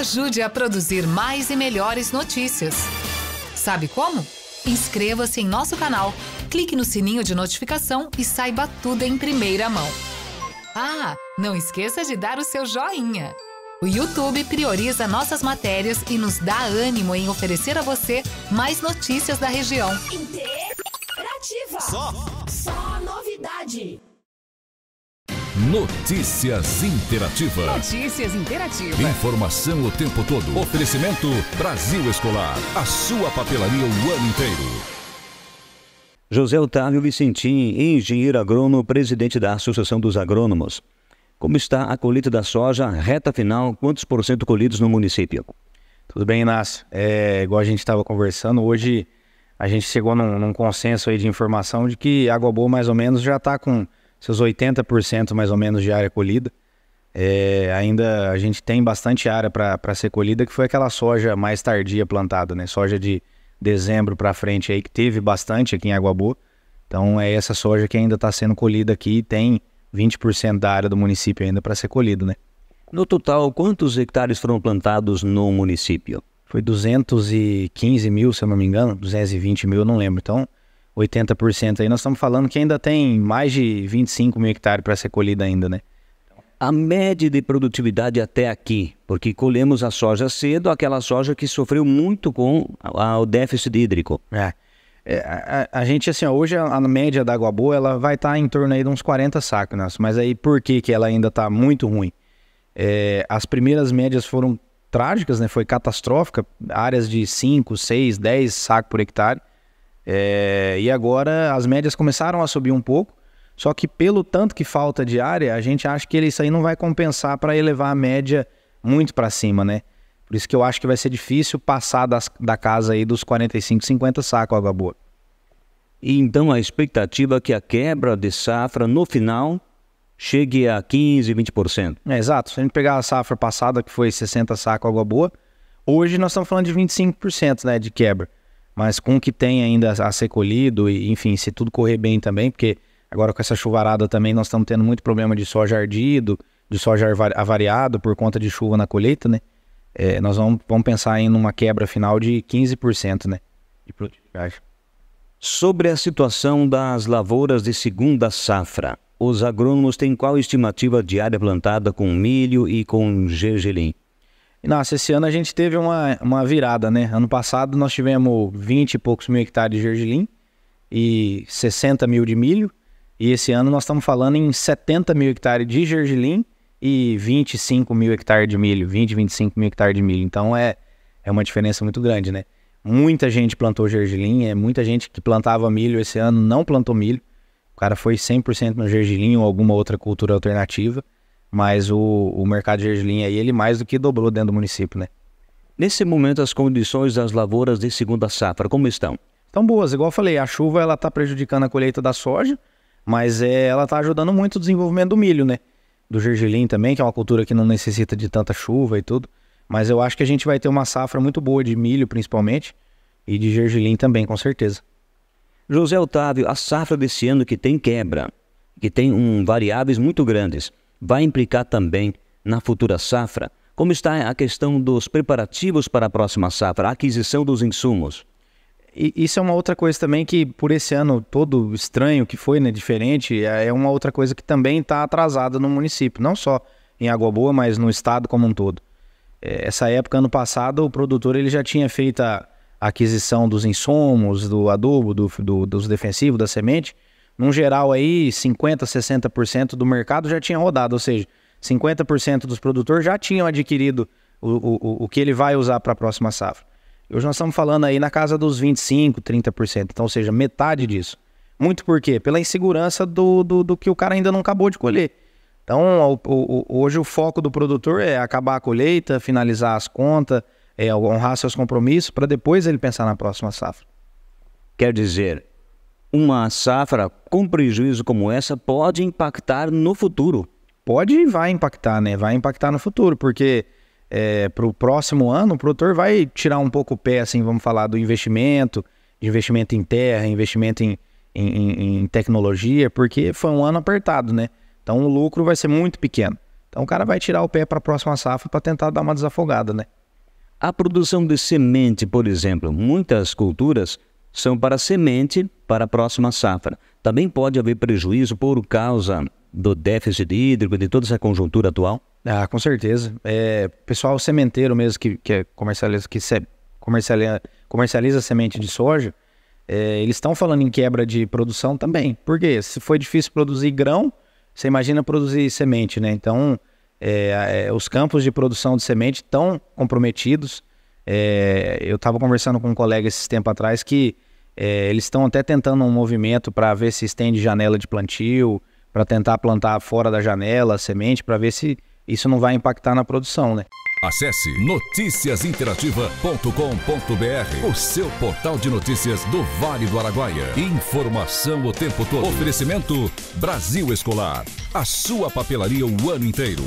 Ajude a produzir mais e melhores notícias. Sabe como? Inscreva-se em nosso canal, clique no sininho de notificação e saiba tudo em primeira mão. Ah, não esqueça de dar o seu joinha. O YouTube prioriza nossas matérias e nos dá ânimo em oferecer a você mais notícias da região. Interativa. Só. Só novidade. Notícias Interativa. Notícias Interativa. Informação o tempo todo. Oferecimento Brasil Escolar. A sua papelaria o ano inteiro. José Otávio Vicentim, engenheiro agrônomo, presidente da Associação dos Agrônomos. Como está a colheita da soja, reta final, quantos por cento colhidos no município? Tudo bem, Inácio. É, igual a gente estava conversando, hoje a gente chegou num, num, consenso aí de informação de que Água Boa mais ou menos já está com seus 80% mais ou menos de área colhida. É, ainda a gente tem bastante área para ser colhida, que foi aquela soja mais tardia plantada, né? Soja de dezembro para frente aí, que teve bastante aqui em Água Boa. Então é essa soja que ainda está sendo colhida aqui e tem 20% da área do município ainda para ser colhida né? No total, quantos hectares foram plantados no município? Foi 215 mil, se eu não me engano, 220 mil, eu não lembro. Então, 80% aí, nós estamos falando que ainda tem mais de 25 mil hectares para ser colhida ainda, né? A média de produtividade até aqui, porque colhemos a soja cedo, aquela soja que sofreu muito com o déficit hídrico. É. é a, a, gente, assim, ó, hoje a, média da água boa, ela vai estar tá em torno aí de uns 40 sacos, né? mas aí por que, que ela ainda está muito ruim? É, as primeiras médias foram trágicas, né? Foi catastrófica, áreas de 5, 6, 10 sacos por hectare. É, e agora as médias começaram a subir um pouco, só que pelo tanto que falta de área, a gente acha que isso aí não vai compensar para elevar a média muito para cima, né? Por isso que eu acho que vai ser difícil passar das, da casa aí dos 45, 50 sacos água boa. E então a expectativa é que a quebra de safra no final chegue a 15, 20%. É, exato. Se a gente pegar a safra passada, que foi 60 sacos água boa, hoje nós estamos falando de 25% né, de quebra. Mas com o que tem ainda a ser colhido, e, enfim, se tudo correr bem também, porque agora com essa chuvarada também nós estamos tendo muito problema de soja ardido, de soja avariado por conta de chuva na colheita, né? É, nós vamos, vamos pensar em uma quebra final de 15%, né? De produtividade. Sobre a situação das lavouras de segunda safra, os agrônomos têm qual estimativa de área plantada com milho e com gergelim? Nossa, esse ano a gente teve uma, uma virada, né? Ano passado nós tivemos 20 e poucos mil hectares de gergelim e 60 mil de milho. E esse ano nós estamos falando em 70 mil hectares de gergelim e 25 mil hectares de milho, 20, 25 mil hectares de milho. Então é, é uma diferença muito grande, né? Muita gente plantou gergelim, é muita gente que plantava milho esse ano não plantou milho. O cara foi 100% no gergelim ou alguma outra cultura alternativa. Mas o, o mercado de gergelim aí, ele mais do que dobrou dentro do município, né? Nesse momento, as condições das lavouras de segunda safra, como estão? Estão boas. Igual eu falei, a chuva ela está prejudicando a colheita da soja, mas é, ela está ajudando muito o desenvolvimento do milho, né? Do gergelim também, que é uma cultura que não necessita de tanta chuva e tudo. Mas eu acho que a gente vai ter uma safra muito boa de milho, principalmente, e de gergelim também, com certeza. José Otávio, a safra desse ano que tem quebra, que tem um, variáveis muito grandes vai implicar também na futura safra? Como está a questão dos preparativos para a próxima safra, a aquisição dos insumos? isso é uma outra coisa também que, por esse ano todo estranho que foi, né, diferente, é, é uma outra coisa que também está atrasada no município, não só em Água Boa, mas no estado como um todo. É, essa época, ano passado, o produtor ele já tinha feito a aquisição dos insumos, do adubo, do, do dos defensivos, da semente, num geral aí, 50%, 60% do mercado já tinha rodado, ou seja, 50% dos produtores já tinham adquirido o, o, o que ele vai usar para a próxima safra. Hoje nós estamos falando aí na casa dos 25%, 30%, então, ou seja, metade disso. Muito por quê? Pela insegurança do, do, do que o cara ainda não acabou de colher. Então, o, o, hoje o foco do produtor é acabar a colheita, finalizar as contas, é honrar seus compromissos, para depois ele pensar na próxima safra. Quer dizer, uma safra com prejuízo como essa pode impactar no futuro. Pode e vai impactar, né? Vai impactar no futuro, porque é, para o próximo ano o produtor vai tirar um pouco o pé, assim, vamos falar, do investimento, de investimento em terra, investimento em, em, em tecnologia, porque foi um ano apertado, né? Então o lucro vai ser muito pequeno. Então o cara vai tirar o pé para a próxima safra para tentar dar uma desafogada, né? A produção de semente, por exemplo, muitas culturas são para semente para a próxima safra. Também pode haver prejuízo por causa do déficit hídrico, de toda essa conjuntura atual? Ah, com certeza. É, pessoal sementeiro mesmo que, que, é comercializa, que se, comercializa, comercializa semente de soja, é, eles estão falando em quebra de produção também. Porque se foi difícil produzir grão, você imagina produzir semente, né? Então, é, é os campos de produção de semente estão comprometidos. É, eu estava conversando com um colega esses tempo atrás que é, eles estão até tentando um movimento para ver se estende janela de plantio, para tentar plantar fora da janela semente, para ver se isso não vai impactar na produção, né? Acesse noticiasinterativa.com.br, o seu portal de notícias do Vale do Araguaia. Informação o tempo todo. Oferecimento Brasil Escolar, a sua papelaria o ano inteiro.